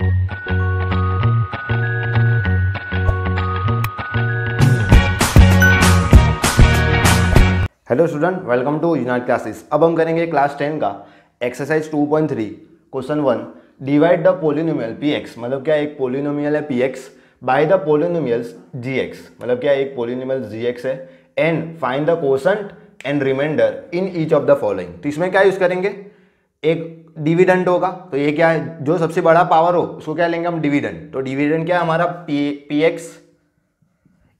hello student welcome to Unite Classes अब हम करेंगे क्लास टेन का exercise 2.3 question one divide the polynomial p x मतलब क्या एक पोलिनोमियल है p x by the polynomials g x मतलब क्या एक पोलिनोमियल जी एक्स है and find the quotient and remainder in each of the following तो इसमें क्या यूज करेंगे एक डिविडेंड होगा तो ये क्या है जो सबसे बड़ा पावर हो उसको क्या लेंगे हम डिविडेंड तो डिविडेंड क्या है हमारा पी एक्स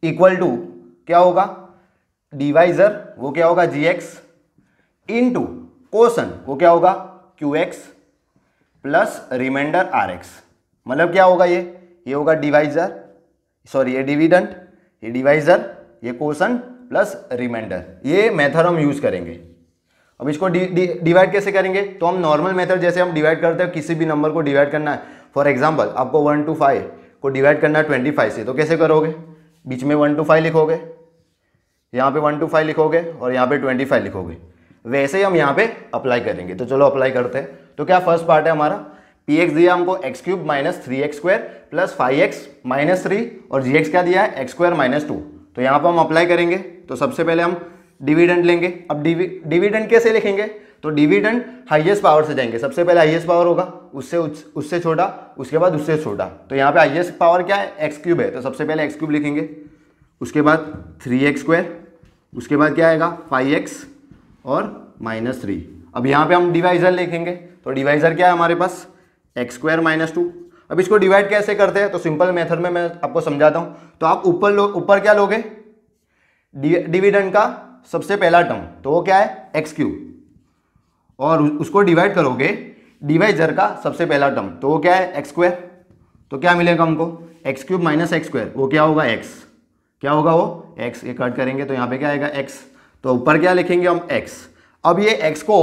इक्वल टू क्या होगा डिवाइजर वो क्या होगा जी एक्स इन टू कोसन वो क्या होगा q x plus remainder r x मतलब क्या होगा ये ये होगा डिवाइजर सॉरी ये डिविडेंट ये डिवाइजर ये कोसन प्लस रिमाइंडर ये मेथड हम यूज करेंगे अब इसको डिवाइड कैसे करेंगे तो हम नॉर्मल मेथड जैसे हम डिवाइड करते हैं किसी भी नंबर को डिवाइड करना है फॉर एग्जाम्पल आपको वन टू फाइव को डिवाइड करना है ट्वेंटी फाइव से तो कैसे करोगे बीच में वन टू फाइव लिखोगे यहाँ पे वन टू फाइव लिखोगे और यहाँ पे ट्वेंटी फाइव लिखोगे वैसे ही हम यहाँ पे अप्लाई करेंगे तो चलो अप्लाई करते हैं तो क्या फर्स्ट पार्ट है हमारा पी एक्स दिया हमको x cube minus three x square plus five x minus three और जी एक्स क्या दिया है एक्स स्क्वायर माइनस टू तो यहाँ पर हम अप्लाई करेंगे तो सबसे पहले हम डिविडेंड लेंगे अब डिविडेंड कैसे लिखेंगे तो डिविडेंड हाईएस्ट पावर से जाएंगे सबसे पहले हाईएस्ट पावर होगा उससे उससे छोटा उसके बाद उससे छोटा तो यहाँ पे हाईएस्ट पावर क्या है एक्स क्यूब है तो सबसे पहले एक्स क्यूब लिखेंगे उसके बाद थ्री एक्स स्क्वायर उसके बाद क्या आएगा फाइव एक्स और माइनस थ्री अब यहाँ पे हम डिवाइजर लिखेंगे तो डिवाइजर क्या है हमारे पास एक्स स्क्वायर माइनस टू अब इसको डिवाइड कैसे करते हैं तो सिंपल मेथड में मैं आपको समझाता हूँ तो आप ऊपर लो ऊपर क्या लोगे डिविडेंड का सबसे पहला टर्म तो वो क्या है एक्स क्यूब और उसको डिवाइड करोगे डिवाइजर का सबसे पहला टर्म तो वो क्या है एक्स स्क्वायर तो क्या मिलेगा हमको x cube minus x square वो क्या होगा एक्स क्या होगा वो एक्स ये कट करेंगे तो यहाँ पे क्या आएगा एक्स तो ऊपर क्या लिखेंगे हम एक्स अब ये एक्स को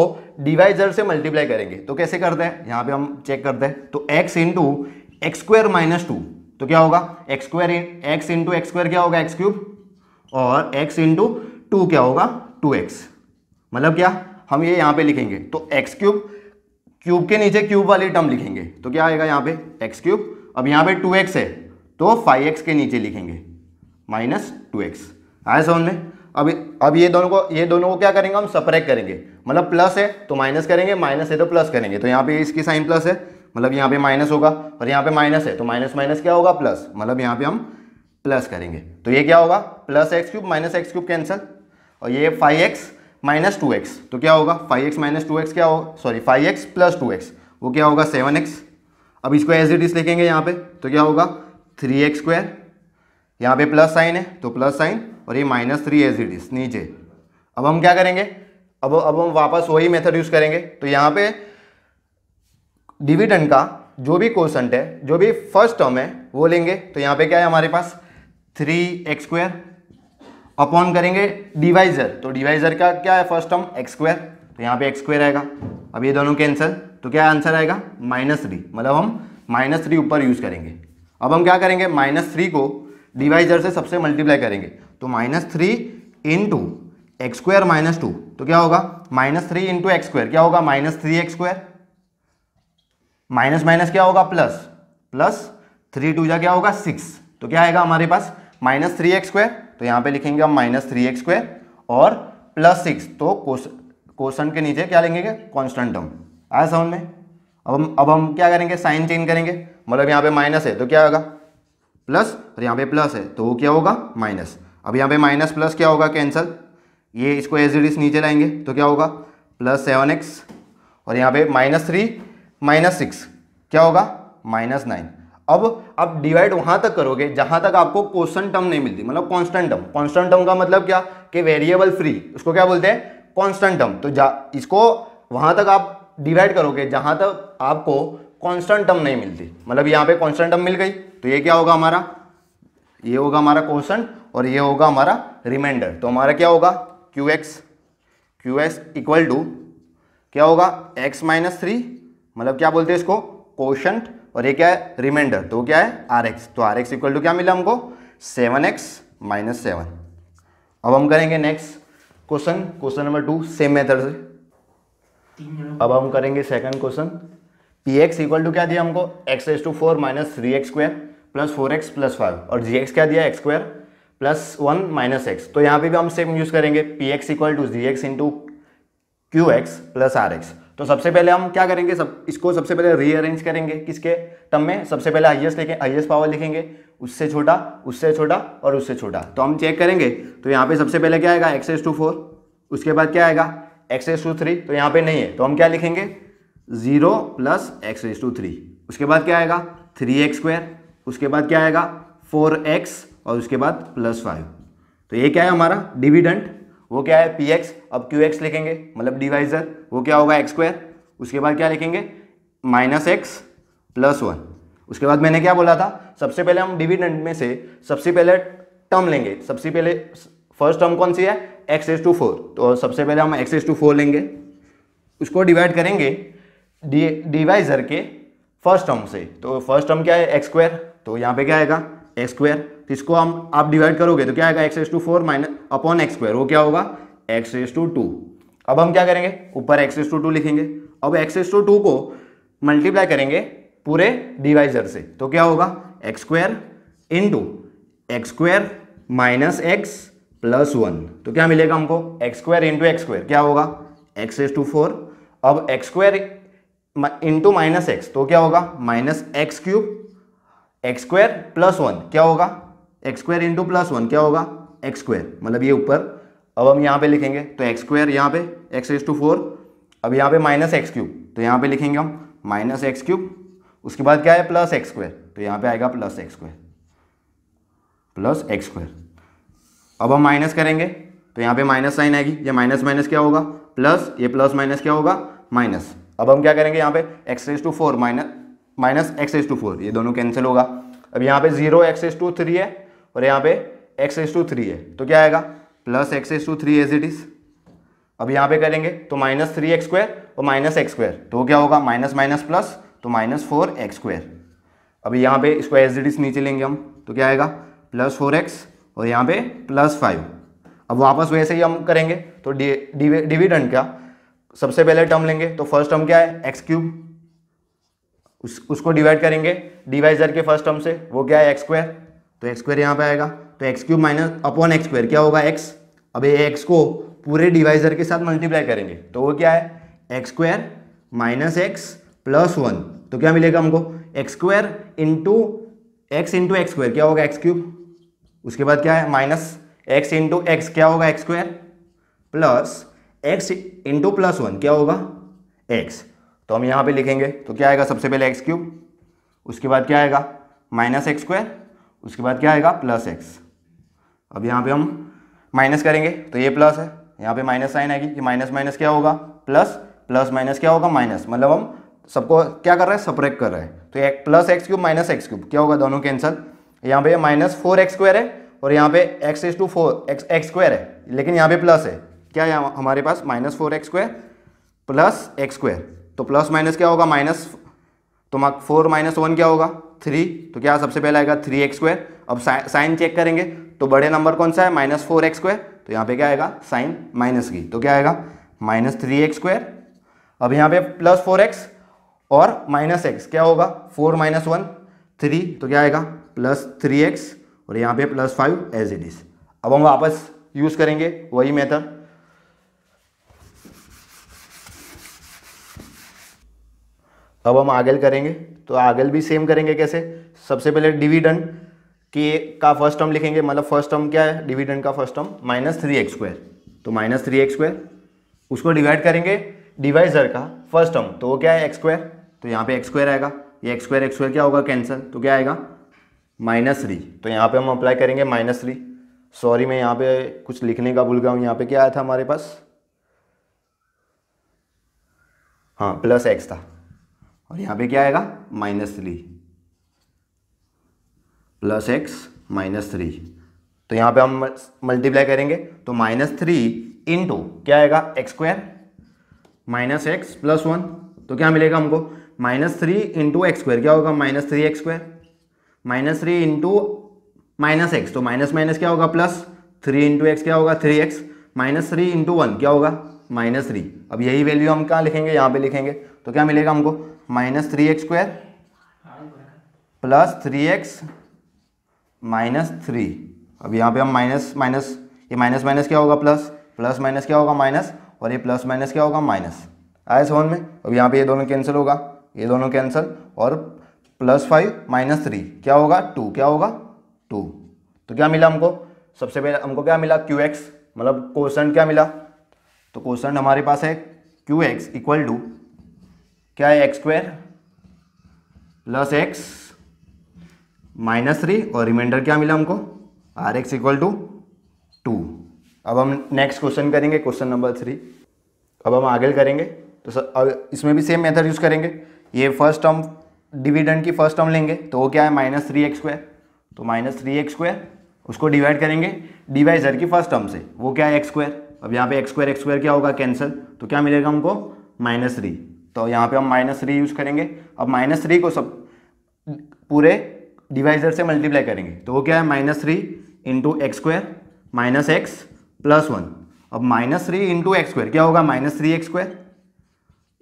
डिवाइजर से मल्टीप्लाई करेंगे तो कैसे करते हैं यहाँ पे हम चेक करते हैं तो x into x square minus two तो क्या होगा x square x into x square क्या होगा एक्स क्यूब और एक्स इंटू टू क्या होगा टू एक्स मतलब क्या हम ये यहां पे लिखेंगे तो एक्स क्यूब क्यूब के नीचे क्यूब वाली टर्म लिखेंगे तो क्या आएगा यहां पे एक्स क्यूब अब यहां पे टू एक्स है तो फाइव एक्स के नीचे लिखेंगे माइनस टू एक्स आया समझ में अब अब ये दोनों को ये दोनों को क्या करेंगे हम सपरेक्ट करेंगे मतलब प्लस है तो माइनस करेंगे माइनस है तो प्लस करेंगे तो यहाँ पे इसकी साइन प्लस है मतलब यहाँ पे माइनस होगा और यहाँ पे माइनस है तो माइनस माइनस क्या होगा प्लस मतलब यहाँ पे हम प्लस करेंगे तो ये क्या होगा plus x cube minus x cube cancel और ये five x minus two x तो क्या होगा five x minus two x क्या होगा sorry five x plus two x वो क्या होगा सेवन एक्स अब इसको एज इट इज लिखेंगे यहाँ पे तो क्या होगा थ्री एक्स स्क्वायर यहाँ पे प्लस साइन है तो प्लस साइन और ये minus three as it is नीचे अब हम क्या करेंगे अब अब हम वापस वही मेथड यूज़ करेंगे तो यहाँ पे डिविडेंड का जो भी क्वेश्चन है जो भी फर्स्ट टर्म है वो लेंगे तो यहाँ पे क्या है हमारे पास थ्री एक्स स्क्वायर अपॉन करेंगे डिवाइजर तो डिवाइजर का क्या है फर्स्ट टर्म एक्स स्क्वायर तो यहाँ पे एक्स स्क्वायर आएगा अब ये दोनों कैंसिल तो क्या आंसर आएगा माइनस थ्री मतलब हम माइनस थ्री ऊपर यूज़ करेंगे अब हम क्या करेंगे माइनस थ्री को डिवाइजर से सबसे मल्टीप्लाई करेंगे तो minus three into x square minus two तो क्या होगा minus three into x square क्या होगा minus three x square minus minus क्या होगा प्लस प्लस थ्री टू जा क्या होगा सिक्स तो क्या आएगा हमारे पास माइनस थ्री एक्स स्क्वायर तो यहाँ पे लिखेंगे हम माइनस थ्री एक्स स्क्वेयर और प्लस सिक्स तो क्वेश्चन के नीचे क्या लेंगे कॉन्स्टेंट टर्म आया समझ में अब हम अब हम क्या करेंगे साइन चेंज करेंगे मतलब यहाँ पे माइनस है तो क्या होगा प्लस और यहाँ पे प्लस है तो वो क्या होगा माइनस अब यहाँ पे माइनस प्लस क्या होगा कैंसल ये इसको एज इट इज नीचे लाएंगे तो क्या होगा प्लस सेवन एक्स और यहाँ पे माइनस थ्री माइनस सिक्स क्या होगा माइनस नाइन अब आप डिवाइड वहां तक करोगे जहां तक आपको क्वेश्चन टर्म नहीं मिलती मतलब कॉन्स्टेंट टर्म कॉन्स्टेंट टर्म का मतलब क्या कि वेरिएबल फ्री उसको क्या बोलते हैं कॉन्स्टेंट टर्म तो जा इसको वहां तक आप डिवाइड करोगे जहां तक आपको कॉन्स्टेंट टर्म नहीं मिलती मतलब यहाँ पे कॉन्स्टेंट टर्म मिल गई तो ये क्या होगा हमारा ये होगा हमारा क्वेश्चन और ये होगा हमारा रिमाइंडर तो हमारा क्या होगा q x q s equal to क्या होगा एक्स माइनस थ्री मतलब क्या बोलते हैं इसको क्वेश्चन और ये क्या है रिमाइंडर तो क्या है आर एक्स तो आर एक्स इक्वल टू क्या मिला हमको सेवन एक्स माइनस सेवन अब हम करेंगे next question question number two same method से अब हम करेंगे second question p x equal to क्या दिया हमको x S to four minus three x square plus four x plus five और जी एक्स क्या दिया x square plus one minus x तो यहाँ पे भी हम सेम यूज़ करेंगे p x equal to g x into q x plus r x तो सबसे पहले हम क्या करेंगे सब इसको सबसे पहले रीअरेंज करेंगे किसके टर्म में सबसे पहले हाइएस्ट लिखें हाइएस्ट पावर लिखेंगे उससे छोटा उससे छोटा और उससे छोटा तो हम चेक करेंगे तो यहाँ पे सबसे पहले क्या आएगा एक्सेस टू फोर उसके बाद क्या आएगा एक्सेस टू थ्री तो यहाँ पे नहीं है तो हम क्या लिखेंगे zero plus x s to three उसके बाद क्या आएगा थ्री एक्स स्क्वायर उसके बाद क्या आएगा फोर एक्स और उसके बाद प्लस फाइव तो ये क्या है हमारा डिविडेंट वो क्या है पी एक्स अब क्यू एक्स लिखेंगे मतलब डिवाइजर वो क्या होगा एक्स स्क्वायर उसके बाद क्या लिखेंगे माइनस एक्स प्लस वन उसके बाद मैंने क्या बोला था सबसे पहले हम डिविडेंड में से सबसे पहले टर्म लेंगे सबसे पहले फर्स्ट टर्म कौन सी है एक्स एस टू फोर तो सबसे पहले हम एक्स एस टू फोर लेंगे उसको डिवाइड करेंगे डिवाइजर के फर्स्ट टर्म से तो फर्स्ट टर्म क्या है एक्स स्क्वायर तो यहाँ पे क्या आएगा एक्स स्क्वायर तो इसको हम आप डिवाइड करोगे तो क्या आएगा x S to four minus upon x square वो क्या होगा एक्स एस टू टू अब हम क्या करेंगे ऊपर एक्स एस टू टू लिखेंगे अब एक्स एस टू टू को मल्टीप्लाई करेंगे पूरे डिवाइजर से तो क्या होगा x square into x square minus x plus one तो क्या मिलेगा हमको x square into x square क्या होगा एक्स एस टू फोर अब x square into minus x तो क्या होगा minus x cube x square plus one क्या होगा x square into plus one क्या होगा एक्स स्क्वायर मतलब ये ऊपर अब हम यहाँ पे लिखेंगे तो एक्स स्क्वायर यहाँ पे एक्स एस टू फोर अब यहाँ पे माइनस एक्स क्यूब तो यहाँ पे लिखेंगे हम माइनस एक्स क्यूब उसके बाद क्या है प्लस एक्स स्क्वायर तो यहाँ पे आएगा plus x square plus x square अब हम माइनस करेंगे तो यहाँ पे माइनस साइन आएगी ये माइनस माइनस क्या होगा प्लस ये प्लस माइनस क्या होगा माइनस अब हम क्या करेंगे यहाँ पे x raise to four minus minus x S to four ये दोनों कैंसिल होगा अब यहाँ पे zero x S to three है और यहाँ पे एक्स एस टू थ्री है तो क्या आएगा plus x S to three as it is अब यहाँ पे करेंगे तो माइनस थ्री एक्स स्क्वायर और माइनस एक्स स्क्वायर तो क्या होगा माइनस माइनस प्लस तो माइनस फोर एक्स स्क्वायर अभी यहाँ पे स्क्वायर एज इट इज़ नीचे लेंगे हम तो क्या आएगा प्लस फोर एक्स और यहाँ पे प्लस फाइव अब वापस वैसे ही हम करेंगे तो डिविडेंड का सबसे पहले टर्म लेंगे तो फर्स्ट टर्म क्या है एक्स क्यूब उस उसको डिवाइड करेंगे डिवाइजर के फर्स्ट टर्म से वो क्या है एक्स स्क्वायर तो एक्स स्क्वायर यहाँ पे आएगा तो x cube minus upon x square क्या होगा एक्स अब ये एक्स को पूरे डिवाइजर के साथ मल्टीप्लाई करेंगे तो वो क्या है x square minus x plus one तो क्या मिलेगा हमको x square into x into x square क्या होगा एक्स क्यूब उसके बाद क्या है माइनस एक्स इंटू एक्स क्या होगा x square plus x into plus one क्या होगा एक्स तो हम यहाँ पे लिखेंगे तो क्या आएगा सबसे पहले एक्स क्यूब उसके बाद क्या आएगा माइनस एक्स स्क्वायर उसके बाद क्या आएगा प्लस एक्स अब यहाँ पे हम माइनस करेंगे तो ये प्लस है यहाँ पे माइनस साइन आएगी कि माइनस माइनस क्या होगा प्लस प्लस माइनस क्या होगा माइनस मतलब हम सबको क्या कर रहे हैं सपरेक्ट कर रहे हैं तो एक plus x cube minus x cube क्या होगा दोनों कैंसल यहाँ पे माइनस फोर एक्स स्क्वायर है और यहाँ पे x is to four x x square है लेकिन यहाँ पे प्लस है क्या है हमारे पास minus four x square plus x square तो प्लस माइनस क्या होगा माइनस तो फोर माइनस वन क्या होगा थ्री तो क्या सबसे पहले आएगा थ्री एक्स स्क्वायर अब साइन चेक करेंगे तो बड़े नंबर कौन सा है माइनस फोर एक्स स्क्वायर तो यहाँ पे क्या आएगा साइन माइनस की तो क्या आएगा माइनस थ्री एक्स स्क्वायर अब यहाँ पे प्लस फोर एक्स और माइनस एक्स क्या होगा फोर माइनस वन थ्री तो क्या आएगा प्लस थ्री एक्स और यहाँ पे plus five as it is अब हम वापस यूज़ करेंगे वही मेथड अब हम आगल करेंगे तो आगल भी सेम करेंगे कैसे सबसे पहले डिविडन के का फर्स्ट टर्म लिखेंगे मतलब फर्स्ट टर्म क्या है डिविडन का first term minus three x square तो माइनस थ्री एक्स स्क्वायर उसको डिवाइड करेंगे डिवाइजर का फर्स्ट टर्म तो वो क्या है एक्स स्क्वायर तो यहाँ पे एक्स स्क्वायर आएगा ये एक्स स्क्वायर एक्स स्क्वायर क्या होगा कैंसिल तो क्या आएगा माइनस थ्री तो यहाँ पे हम अप्लाई करेंगे माइनस थ्री सॉरी मैं यहाँ पे कुछ लिखने का भूल गया हूँ यहाँ पे क्या आया था हमारे पास हाँ प्लस एक्स था और यहां पे क्या आएगा minus three plus x minus three तो यहां पे हम मल्टीप्लाई करेंगे तो माइनस थ्री इंटू क्या आएगा x square minus x plus one तो क्या मिलेगा हमको minus three into x square क्या होगा minus three x square minus three into minus x तो माइनस माइनस क्या होगा प्लस थ्री इंटू एक्स क्या होगा three x minus three into one क्या होगा माइनस थ्री अब यही वैल्यू हम कहाँ लिखेंगे यहाँ पे लिखेंगे तो क्या मिलेगा हमको minus three x square plus three x minus three अब यहाँ पे हम माइनस माइनस ये माइनस माइनस क्या होगा प्लस प्लस माइनस क्या होगा माइनस और ये प्लस माइनस क्या होगा माइनस आया सोन में अब यहाँ पे ये दोनों कैंसिल होगा ये दोनों कैंसिल और प्लस फाइव माइनस थ्री क्या होगा टू क्या होगा टू तो क्या मिला हमको सबसे पहले हमको क्या मिला क्यू एक्स मतलब क्वेश्चन क्या मिला तो क्वेश्चन हमारे पास है क्यू एक्स इक्वल टू क्या है x square plus x minus three और रिमाइंडर क्या मिला हमको R x equal to two अब हम नेक्स्ट क्वेश्चन करेंगे क्वेश्चन नंबर थ्री अब हम आगे करेंगे तो सर अब इसमें भी सेम मेथड यूज़ करेंगे ये फर्स्ट टर्म डिविडेंड की फर्स्ट टर्म लेंगे तो वो क्या है माइनस थ्री एक्स स्क्वायर तो माइनस थ्री एक्स स्क्वायर उसको डिवाइड करेंगे डिवाइजर की फर्स्ट टर्म से वो क्या है एक्स स्क्वायर अब यहाँ पे एक्स स्क्वायर एक्स स्क्वायर क्या होगा कैंसिल तो क्या मिलेगा हमको माइनस थ्री तो यहाँ पे हम माइनस थ्री यूज़ करेंगे अब माइनस थ्री को सब पूरे डिवाइजर से मल्टीप्लाई करेंगे तो वो क्या है minus three into x square minus x plus one अब minus three into x square क्या होगा माइनस थ्री एक्स स्क्वायर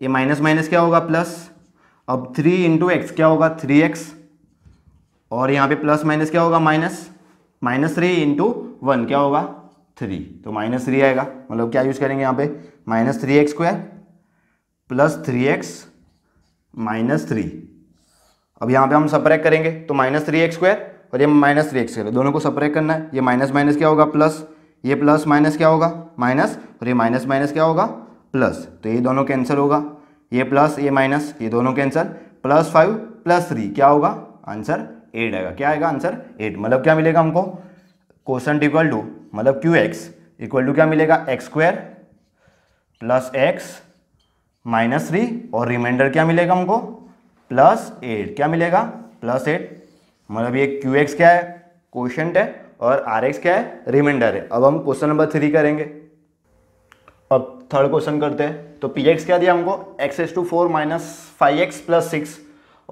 ये माइनस माइनस क्या होगा प्लस अब थ्री इंटू एक्स क्या होगा थ्री एक्स और यहाँ पे प्लस माइनस क्या होगा minus minus three into one क्या होगा थ्री तो माइनस थ्री आएगा मतलब क्या यूज़ करेंगे यहाँ पे minus three x square plus three x minus three अब यहाँ पे हम सपरेक करेंगे तो माइनस थ्री एक्स स्क्वायर और ये माइनस थ्री एक्स दोनों को सपरेक करना है ये माइनस माइनस क्या होगा प्लस ये प्लस माइनस क्या होगा माइनस और ये माइनस माइनस क्या होगा प्लस तो ये दोनों कैंसिल होगा ये प्लस ये माइनस ये दोनों cancel plus five plus three क्या होगा आंसर एट आएगा क्या आएगा आंसर एट मतलब क्या मिलेगा हमको क्वेश्चन इक्वल टू मतलब क्यू एक्स इक्वल टू क्या मिलेगा x square plus x minus three और रिमाइंडर क्या मिलेगा हमको प्लस एट क्या मिलेगा प्लस एट मतलब ये क्यू एक्स क्या है क्वेश्चन है और आर एक्स क्या है रिमाइंडर है अब हम क्वेश्चन नंबर थ्री करेंगे अब थर्ड क्वेश्चन करते हैं तो पी एक्स क्या दिया हमको x S to four minus five x plus six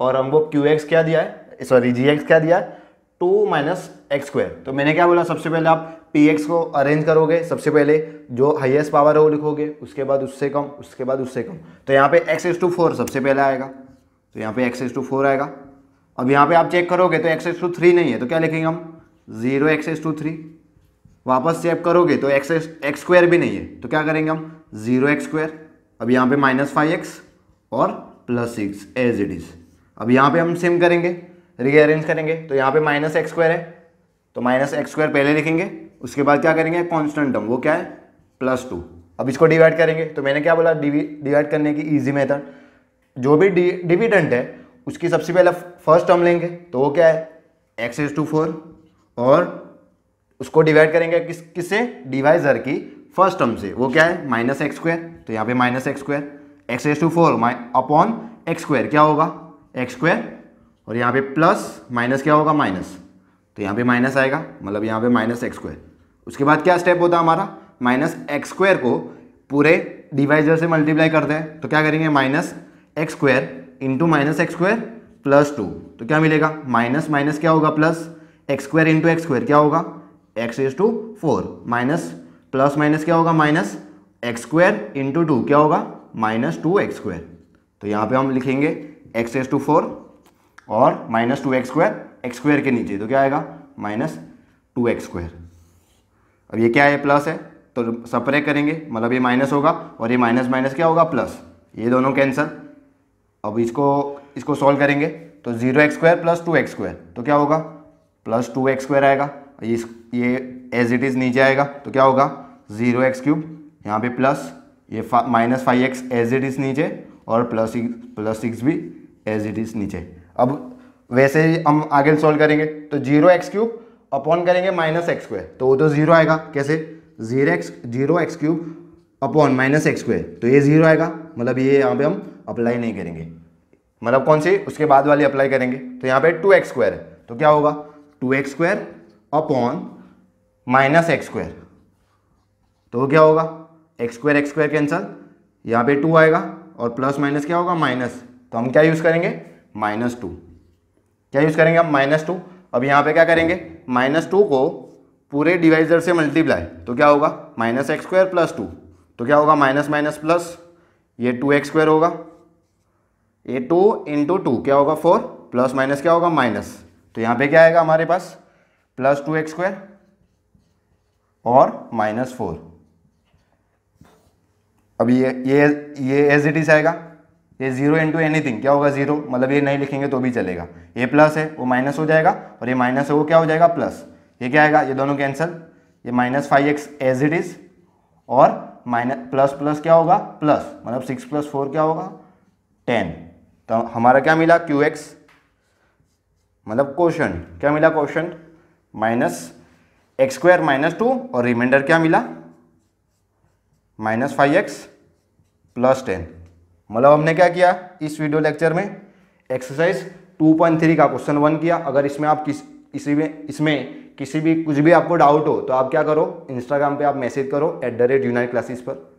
और हमको क्यू एक्स क्या दिया है सॉरी जी एक्स क्या दिया है टू माइनस एक्स स्क्वायर तो मैंने क्या बोला सबसे पहले आप पी एक्स को अरेंज करोगे सबसे पहले जो हाईएस्ट पावर है वो लिखोगे उसके बाद उससे कम उसके बाद उससे कम तो यहाँ पे एक्स एस टू फोर सबसे पहले आएगा तो यहाँ पे एक्स एस टू फोर आएगा अब यहाँ पे आप चेक करोगे तो एक्स एस टू थ्री नहीं है तो क्या लिखेंगे हम zero x S to three वापस चेक करोगे तो एक्स एस एक्स स्क्वायर भी नहीं है तो क्या करेंगे हम जीरो एक्स स्क्वायर अब यहाँ पे माइनस फाइव एक्स और plus six as it is अब यहाँ पे हम सेम करेंगे रीअरेंज करेंगे तो यहाँ पे माइनस एक्स स्क्वायर है तो माइनस एक्स स्क्वायर पहले लिखेंगे उसके बाद क्या करेंगे कॉन्स्टेंट टर्म वो क्या है प्लस टू अब इसको डिवाइड करेंगे तो मैंने क्या बोला डिवाइड करने की ईजी मेथड जो भी डिविडेंट है उसकी सबसे पहले फर्स्ट टर्म लेंगे तो वो क्या है एक्स इज टू फोर और उसको डिवाइड करेंगे किस किससे डिवाइजर की फर्स्ट टर्म से वो क्या है माइनस एक्स स्क्वायर तो यहाँ पे minus x square x S to four upon x square क्या होगा एक्स स्क्वायर और यहाँ पे प्लस माइनस क्या होगा माइनस तो यहाँ पे माइनस आएगा मतलब यहाँ पे माइनस एक्स स्क्वायर उसके बाद क्या स्टेप होता है हमारा माइनस एक्स स्क्वायर को पूरे डिवाइजर से मल्टीप्लाई करते हैं तो क्या करेंगे minus x square into minus x square plus two तो क्या मिलेगा माइनस माइनस क्या होगा plus x square into x square क्या होगा x is to four minus plus minus क्या होगा minus x square into two क्या होगा माइनस टू एक्स स्क्वायर तो यहाँ पे हम लिखेंगे एक्स इज टू फोर और minus two x square x square के नीचे तो क्या आएगा माइनस टू एक्स स्क्वायर अब ये क्या है प्लस है तो सपरे करेंगे मतलब ये माइनस होगा और ये माइनस माइनस क्या होगा प्लस ये दोनों कैंसिल अब इसको इसको सॉल्व करेंगे तो zero x square plus two x square तो क्या होगा प्लस टू एक्स स्क्वायर आएगा ये ये एज इट इज़ नीचे आएगा तो क्या होगा जीरो एक्स क्यूब यहाँ पे प्लस ये minus five x as it is नीचे और प्लस प्लस सिक्स भी एज इट इज़ नीचे अब वैसे ही हम आगे सॉल्व करेंगे तो जीरो एक्स क्यूब अपॉन करेंगे माइनस एक्स स्क्वायर तो वो तो जीरो आएगा कैसे zero x zero x cube upon minus x square तो ये जीरो आएगा मतलब ये यहाँ पे हम अप्लाई नहीं करेंगे मतलब कौन सी उसके बाद वाली अप्लाई करेंगे तो यहाँ पे टू एक्स स्क्वायर है तो क्या होगा two x square upon minus x square तो वो क्या होगा x square x square cancel यहाँ पे टू आएगा और प्लस माइनस क्या होगा माइनस तो हम क्या यूज़ करेंगे माइनस टू क्या यूज़ करेंगे हम माइनस टू अब यहाँ पे क्या करेंगे माइनस टू को पूरे डिवाइजर से मल्टीप्लाई तो क्या होगा minus x square plus two तो क्या होगा माइनस माइनस प्लस ये टू एक्स स्क्वायर होगा ये टू इंटू टू क्या होगा फोर प्लस माइनस क्या होगा माइनस तो यहाँ पे क्या आएगा हमारे पास प्लस टू एक्स स्क्वायर और माइनस फोर अब ये ये ये एज इट इज आएगा ये जीरो इंटू एनीथिंग क्या होगा जीरो मतलब ये नहीं लिखेंगे तो भी चलेगा ए प्लस है वो माइनस हो जाएगा और ये माइनस है वो क्या हो जाएगा प्लस ये क्या आएगा ये दोनों कैंसिल ये minus five x as it is और माइनस प्लस प्लस क्या होगा प्लस मतलब सिक्स प्लस फोर क्या होगा टेन तो हमारा क्या मिला क्यू एक्स मतलब क्वेश्चन क्या मिला question minus x square minus two और रिमाइंडर क्या मिला minus five x plus ten मतलब हमने क्या किया इस वीडियो लेक्चर में एक्सरसाइज 2.3 का क्वेश्चन वन किया अगर इसमें आप किस किसी में इसमें किसी भी कुछ भी आपको डाउट हो तो आप क्या करो इंस्टाग्राम पे आप मैसेज करो at the rate Unite classes पर